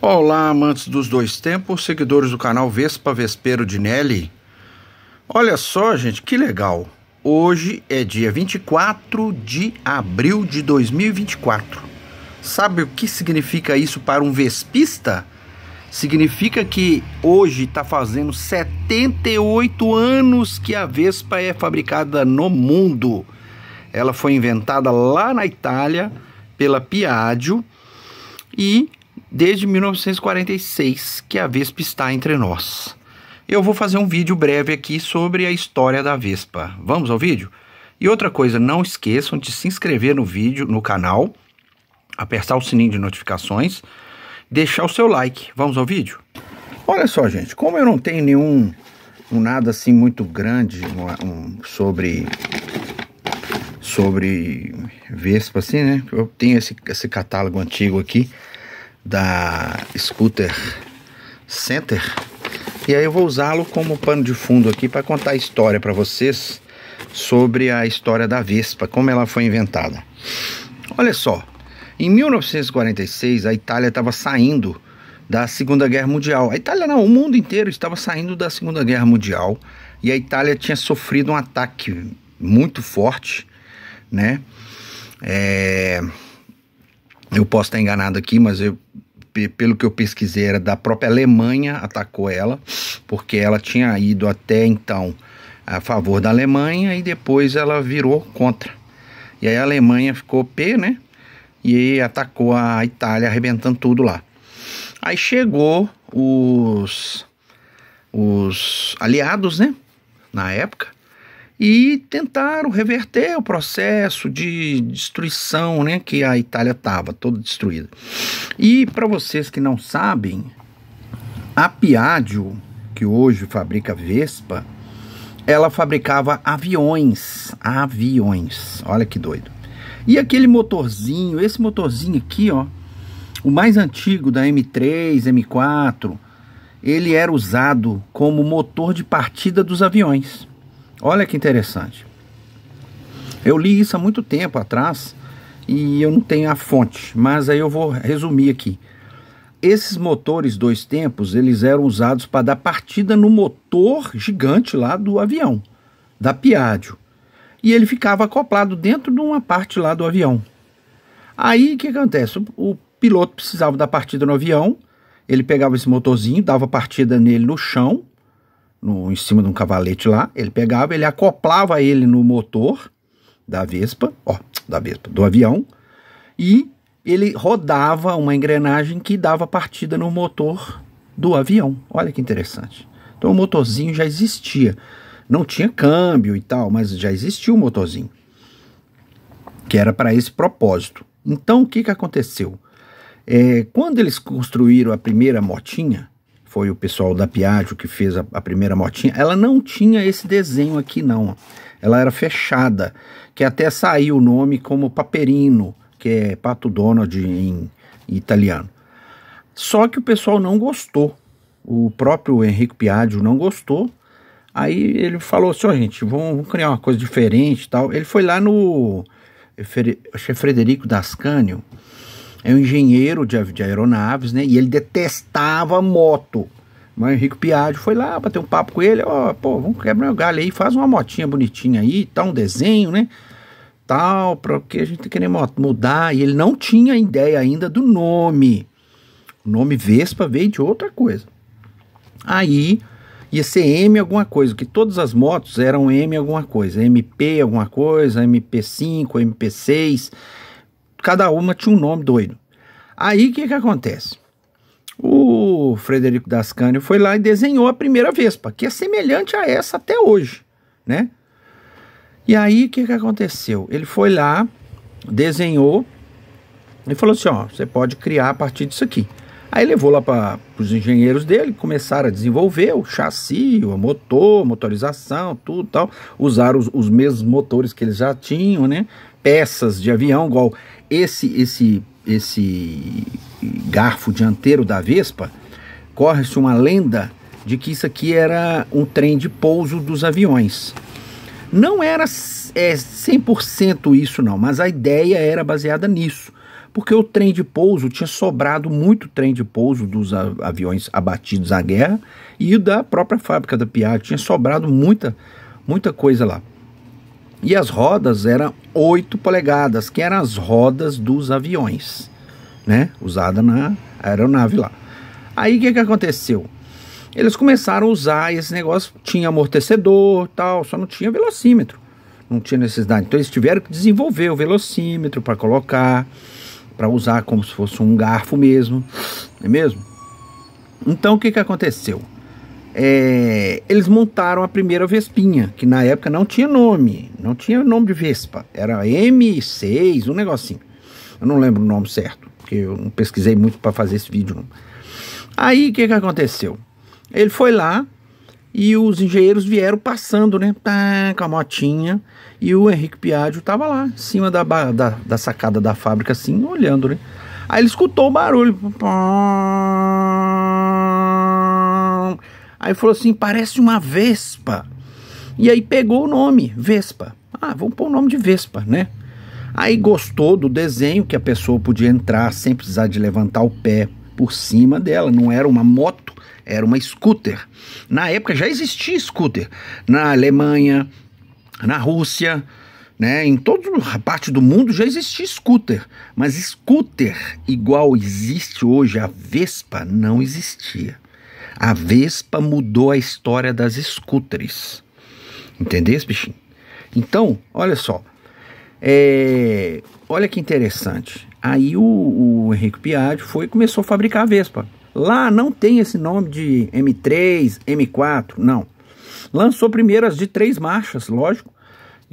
Olá, amantes dos dois tempos, seguidores do canal Vespa Vespero de Nelly. Olha só, gente, que legal. Hoje é dia 24 de abril de 2024. Sabe o que significa isso para um vespista? Significa que hoje está fazendo 78 anos que a Vespa é fabricada no mundo. Ela foi inventada lá na Itália pela Piaggio e desde 1946 que a Vespa está entre nós. Eu vou fazer um vídeo breve aqui sobre a história da Vespa. Vamos ao vídeo? E outra coisa, não esqueçam de se inscrever no vídeo, no canal, apertar o sininho de notificações, deixar o seu like. Vamos ao vídeo? Olha só, gente, como eu não tenho nenhum um nada assim muito grande um, um, sobre sobre Vespa assim, né? Eu tenho esse, esse catálogo antigo aqui da Scooter Center. E aí eu vou usá-lo como pano de fundo aqui para contar a história para vocês sobre a história da Vespa, como ela foi inventada. Olha só, em 1946 a Itália estava saindo da Segunda Guerra Mundial. A Itália não, o mundo inteiro estava saindo da Segunda Guerra Mundial e a Itália tinha sofrido um ataque muito forte, né? É, eu posso estar enganado aqui, mas eu, pelo que eu pesquisei, era da própria Alemanha atacou ela, porque ela tinha ido até então a favor da Alemanha e depois ela virou contra. E aí a Alemanha ficou P, né? E atacou a Itália, arrebentando tudo lá. Aí chegou os, os aliados, né? Na época, e tentaram reverter o processo de destruição né, que a Itália estava, toda destruída. E para vocês que não sabem, a Piaggio, que hoje fabrica Vespa, ela fabricava aviões, aviões, olha que doido. E aquele motorzinho, esse motorzinho aqui, ó, o mais antigo da M3, M4, ele era usado como motor de partida dos aviões. Olha que interessante. Eu li isso há muito tempo atrás e eu não tenho a fonte, mas aí eu vou resumir aqui. Esses motores dois tempos, eles eram usados para dar partida no motor gigante lá do avião, da Piaggio. E ele ficava acoplado dentro de uma parte lá do avião. Aí o que acontece? O piloto precisava dar partida no avião, ele pegava esse motorzinho, dava partida nele no chão, no, em cima de um cavalete lá, ele pegava, ele acoplava ele no motor da Vespa, ó, da Vespa, do avião, e ele rodava uma engrenagem que dava partida no motor do avião. Olha que interessante. Então o motorzinho já existia. Não tinha câmbio e tal, mas já existia o motorzinho. Que era para esse propósito. Então o que, que aconteceu? É, quando eles construíram a primeira motinha, foi o pessoal da Piaggio que fez a, a, primeira motinha. Ela não tinha esse desenho aqui, não. Ela era fechada, que até saiu o nome como Paperino, que é Pato Donald em, em italiano. Só que o pessoal não gostou. O próprio Henrique Piaggio não gostou. Aí ele falou assim, ó oh, gente, vamos, vamos, criar uma coisa diferente e tal. Ele foi lá no... Acho que é Frederico Dascânio é um engenheiro de, de aeronaves, né? E ele detestava moto. Mas Henrique Piaggio foi lá bater um papo com ele, ó, oh, pô, vamos quebrar o galho aí, faz uma motinha bonitinha aí, tá um desenho, né? Tal, que a gente tá querendo mudar. E ele não tinha ideia ainda do nome. O nome Vespa veio de outra coisa. Aí ia ser M alguma coisa, que todas as motos eram M alguma coisa, MP alguma coisa, MP5, MP6 cada uma tinha um nome doido. Aí o que, que acontece? O Frederico Dascanio foi lá e desenhou a primeira Vespa, que é semelhante a essa até hoje, né? E aí o que, que aconteceu? Ele foi lá, desenhou e falou assim: ó, você pode criar a partir disso aqui. Aí levou lá para os engenheiros dele, começaram a desenvolver o chassi, o motor, motorização, tudo tal. Usaram os, os mesmos motores que eles já tinham, né? Peças de avião, igual esse, esse, esse garfo dianteiro da Vespa, corre-se uma lenda de que isso aqui era um trem de pouso dos aviões. Não era é, 100% isso não, mas a ideia era baseada nisso. Porque o trem de pouso tinha sobrado muito trem de pouso dos aviões abatidos à guerra e da própria fábrica da Piaggio tinha sobrado muita muita coisa lá. E as rodas eram 8 polegadas, que eram as rodas dos aviões, né? Usada na aeronave lá. Aí o que, que aconteceu? Eles começaram a usar esse negócio, tinha amortecedor tal, só não tinha velocímetro. Não tinha necessidade. Então eles tiveram que desenvolver o velocímetro para colocar, para usar como se fosse um garfo mesmo, não é mesmo? Então o que, que aconteceu? é, eles montaram a primeira Vespinha, que na época não tinha nome, não tinha nome de Vespa, era M6, um negocinho. Eu não lembro o nome certo, porque eu não pesquisei muito para fazer esse vídeo. Não. Aí o que, que aconteceu? Ele foi lá e os engenheiros vieram passando, né? Tá, com a motinha. E o Henrique Piaggio estava lá, em cima da, da, da sacada da fábrica, assim, olhando, né? Aí ele escutou o barulho. Pá, Aí falou assim: parece uma Vespa. E aí pegou o nome, Vespa. Ah, vamos pôr o nome de Vespa, né? Aí gostou do desenho que a pessoa podia entrar sem precisar de levantar o pé por cima dela. Não era uma moto, era uma scooter. Na época já existia scooter na Alemanha, na Rússia, né? Em toda a parte do mundo já existia scooter, mas scooter igual existe hoje a Vespa não existia. A Vespa mudou a história das scooters. Entendeu, bichinho? Então, olha só. É, olha que interessante. Aí o, o Henrique Piaggio foi e começou a fabricar a Vespa. Lá não tem esse nome de M3, M4, não. Lançou primeiro as de três marchas, lógico,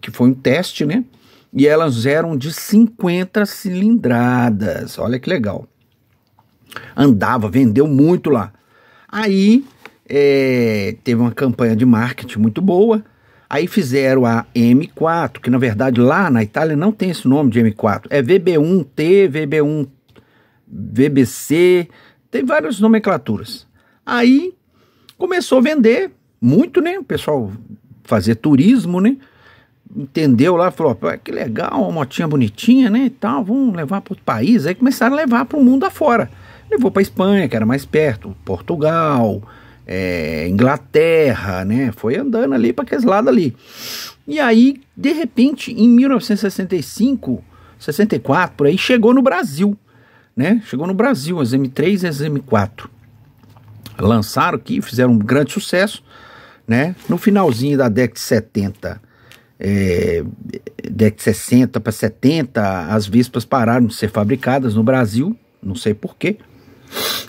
que foi um teste, né? E elas eram de 50 cilindradas. Olha que legal. Andava, vendeu muito lá. Aí é, teve uma campanha de marketing muito boa. Aí fizeram a M4, que na verdade lá na Itália não tem esse nome de M4. É VB1T, VB1, VBC, tem várias nomenclaturas. Aí começou a vender muito, né? O pessoal fazer turismo, né? Entendeu lá, falou: que legal, uma motinha bonitinha, né? E tal, vamos levar para outro país. Aí começaram a levar para o mundo afora. Levou para Espanha, que era mais perto, Portugal, é, Inglaterra, né? Foi andando ali para aqueles lados ali. E aí, de repente, em 1965, 64, por aí, chegou no Brasil, né? Chegou no Brasil as M3 e as M4. Lançaram aqui, fizeram um grande sucesso, né? No finalzinho da década de 70, é, década de 60 para 70, as Vespas pararam de ser fabricadas no Brasil, não sei porquê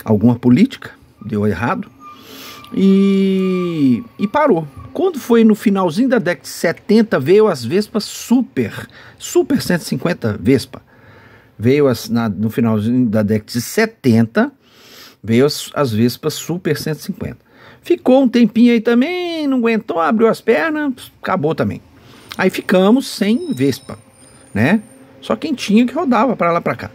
alguma política, deu errado, e, e parou. Quando foi no finalzinho da década de 70, veio as Vespas Super, Super 150 Vespa. Veio as, na, no finalzinho da década de 70, veio as, as Vespas Super 150. Ficou um tempinho aí também, não aguentou, abriu as pernas, acabou também. Aí ficamos sem Vespa, né? Só quem tinha que rodava para lá para cá.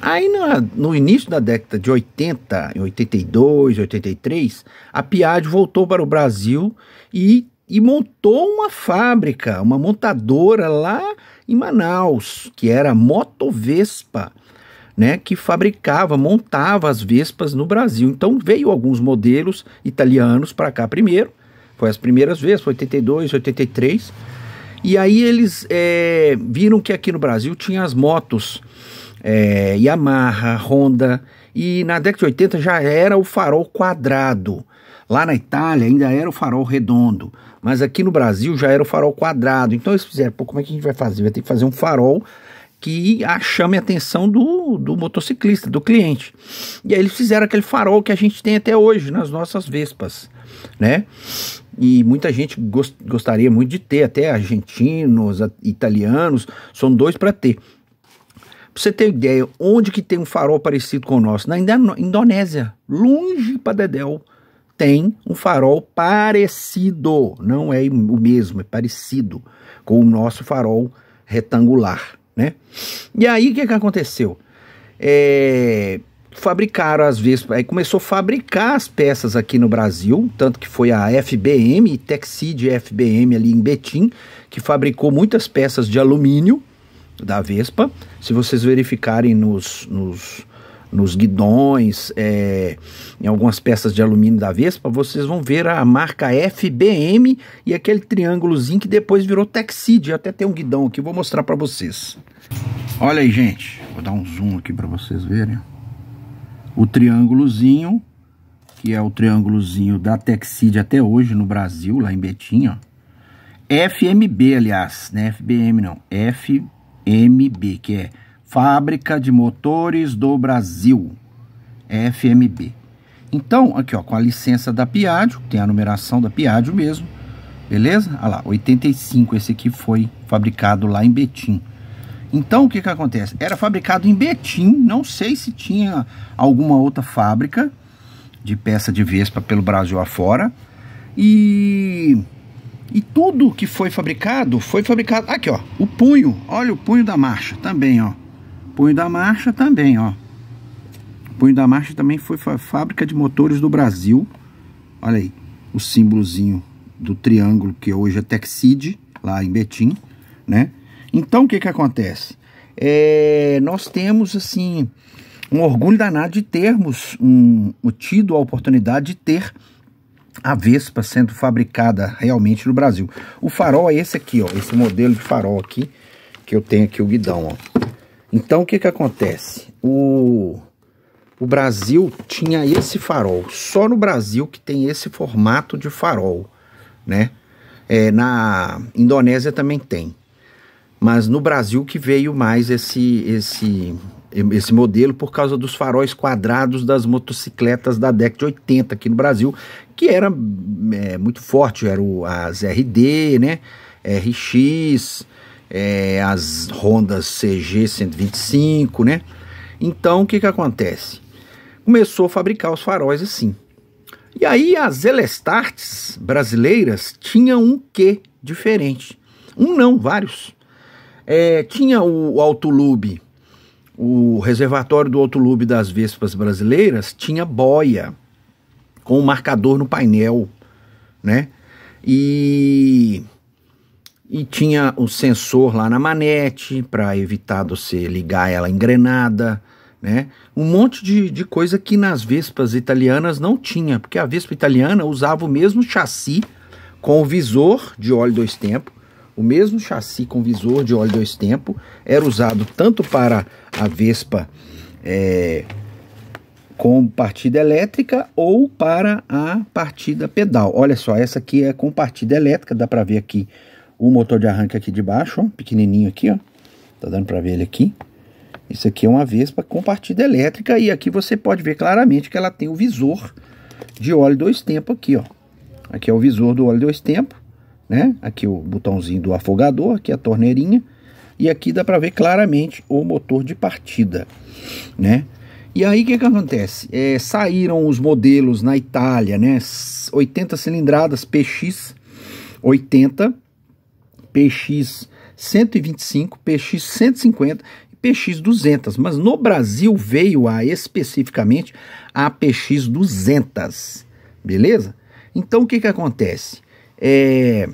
Aí na, no início da década de 80, em 82, 83, a Piaggio voltou para o Brasil e, e montou uma fábrica, uma montadora lá em Manaus, que era a Vespa, né, que fabricava, montava as Vespas no Brasil. Então veio alguns modelos italianos para cá primeiro, foi as primeiras vezes, 82, 83, e aí eles é, viram que aqui no Brasil tinha as motos é, Yamaha, Honda, e na década de 80 já era o farol quadrado. Lá na Itália ainda era o farol redondo, mas aqui no Brasil já era o farol quadrado. Então eles fizeram, pô, como é que a gente vai fazer? Vai ter que fazer um farol que chame a atenção do, do motociclista, do cliente. E aí eles fizeram aquele farol que a gente tem até hoje nas nossas Vespas, né? E muita gente gost, gostaria muito de ter, até argentinos, italianos, são dois para ter você ter ideia, onde que tem um farol parecido com o nosso? Na Indonésia, longe para Dedéu, tem um farol parecido, não é o mesmo, é parecido com o nosso farol retangular, né? E aí o que, que aconteceu? É, fabricaram as vezes, aí começou a fabricar as peças aqui no Brasil, tanto que foi a FBM, Texid FBM ali em Betim, que fabricou muitas peças de alumínio, da Vespa. Se vocês verificarem nos, nos, nos guidões, é, em algumas peças de alumínio da Vespa, vocês vão ver a marca FBM e aquele triângulozinho que depois virou Texid. Até tem um guidão aqui, vou mostrar para vocês. Olha aí, gente. Vou dar um zoom aqui para vocês verem. O triângulozinho, que é o triângulozinho da Texid até hoje no Brasil, lá em Betim, ó. FMB, aliás, né? FBM não, F FMB, que é Fábrica de Motores do Brasil, FMB. Então, aqui ó, com a licença da Piaggio, tem a numeração da Piaggio mesmo, beleza? Olha ah lá, 85, esse aqui foi fabricado lá em Betim. Então, o que que acontece? Era fabricado em Betim, não sei se tinha alguma outra fábrica de peça de Vespa pelo Brasil afora, e e tudo que foi fabricado foi fabricado aqui, ó, o punho, olha o punho da marcha também, ó. Punho da marcha também, ó. O punho da marcha também foi fábrica de motores do Brasil. Olha aí, o símbolozinho do triângulo que hoje é Texid, lá em Betim, né? Então o que que acontece? É, nós temos assim um orgulho danado de termos um, tido a oportunidade de ter a Vespa sendo fabricada realmente no Brasil. O farol é esse aqui, ó, esse modelo de farol aqui, que eu tenho aqui o guidão, ó. Então o que que acontece? O, o Brasil tinha esse farol, só no Brasil que tem esse formato de farol, né? É, na Indonésia também tem, mas no Brasil que veio mais esse, esse esse modelo por causa dos faróis quadrados das motocicletas da década de 80 aqui no Brasil, que era é, muito forte, eram as RD, né, RX, é, as Hondas CG 125, né? Então o que que acontece? Começou a fabricar os faróis assim. E aí as Elestartes brasileiras tinham um quê diferente. Um não, vários. É, tinha o Autolube o reservatório do lube das Vespas Brasileiras tinha boia com o um marcador no painel, né? E, e tinha o um sensor lá na manete para evitar você ligar ela engrenada, né? Um monte de, de coisa que nas Vespas italianas não tinha, porque a Vespa italiana usava o mesmo chassi com o visor de óleo dois tempos, o mesmo chassi com visor de óleo dois tempos era usado tanto para a Vespa é, com partida elétrica ou para a partida pedal. Olha só, essa aqui é com partida elétrica, dá para ver aqui o motor de arranque aqui de baixo, ó, pequenininho aqui, ó. Tá dando para ver ele aqui. Isso aqui é uma Vespa com partida elétrica e aqui você pode ver claramente que ela tem o visor de óleo dois tempos aqui, ó. Aqui é o visor do óleo dois tempos né? Aqui o botãozinho do afogador, aqui a torneirinha, e aqui dá para ver claramente o motor de partida, né? E aí o que, que acontece? É, saíram os modelos na Itália, né? 80 cilindradas PX 80, PX 125, PX 150 e PX 200, mas no Brasil veio a especificamente a PX 200, beleza? Então o que que acontece? é,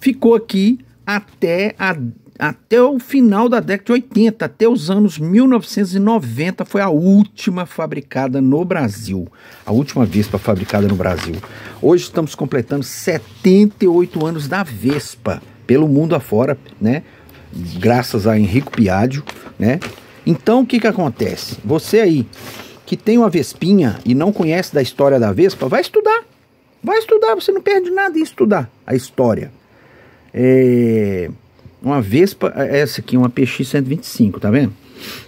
ficou aqui até, a, até o final da década de 80, até os anos 1990 foi a última fabricada no Brasil, a última Vespa fabricada no Brasil. Hoje estamos completando 78 anos da Vespa pelo mundo afora, né? Graças a Henrique Piaggio, né? Então o que que acontece? Você aí que tem uma Vespinha e não conhece da história da Vespa, vai estudar Vai estudar, você não perde nada em estudar a história. É, uma Vespa, é essa aqui, uma PX 125, tá vendo?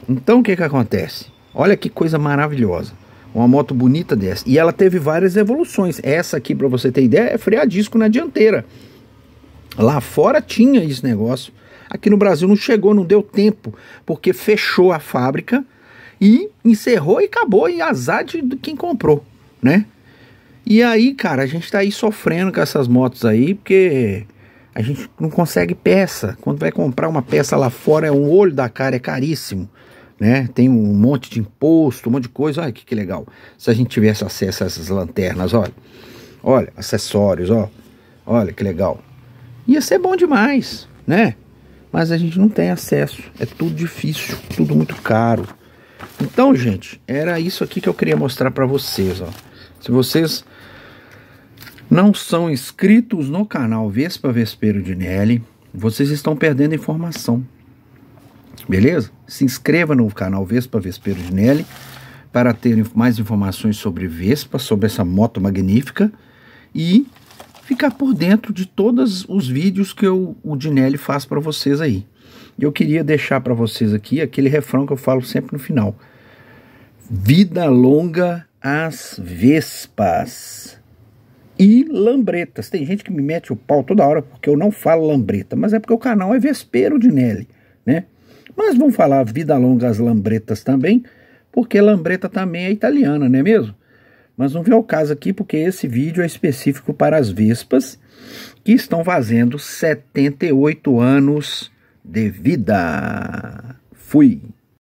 Então o que que acontece? Olha que coisa maravilhosa. Uma moto bonita dessa. E ela teve várias evoluções. Essa aqui, para você ter ideia, é frear disco na dianteira. Lá fora tinha esse negócio. Aqui no Brasil não chegou, não deu tempo, porque fechou a fábrica e encerrou e acabou. E azar de quem comprou, né? E aí, cara, a gente tá aí sofrendo com essas motos aí, porque a gente não consegue peça. Quando vai comprar uma peça lá fora, é um olho da cara, é caríssimo. Né? Tem um monte de imposto, um monte de coisa. Olha que, que legal. Se a gente tivesse acesso a essas lanternas, olha. Olha, acessórios, ó. Olha que legal. Ia ser bom demais, né? Mas a gente não tem acesso. É tudo difícil, tudo muito caro. Então, gente, era isso aqui que eu queria mostrar para vocês, ó. Se vocês não são inscritos no canal Vespa Vespeiro de Nelly, vocês estão perdendo informação. Beleza? Se inscreva no canal Vespa Vespeiro de Nelly para ter mais informações sobre Vespa, sobre essa moto magnífica e ficar por dentro de todos os vídeos que eu, o Dinelli faz para vocês aí. Eu queria deixar para vocês aqui aquele refrão que eu falo sempre no final. Vida longa as vespas e lambretas. Tem gente que me mete o pau toda hora porque eu não falo lambreta, mas é porque o canal é vespeiro de Nelly, né? Mas vamos falar vida longa as lambretas também, porque lambreta também é italiana, não é mesmo? Mas não vê o caso aqui porque esse vídeo é específico para as vespas que estão fazendo 78 anos de vida. Fui!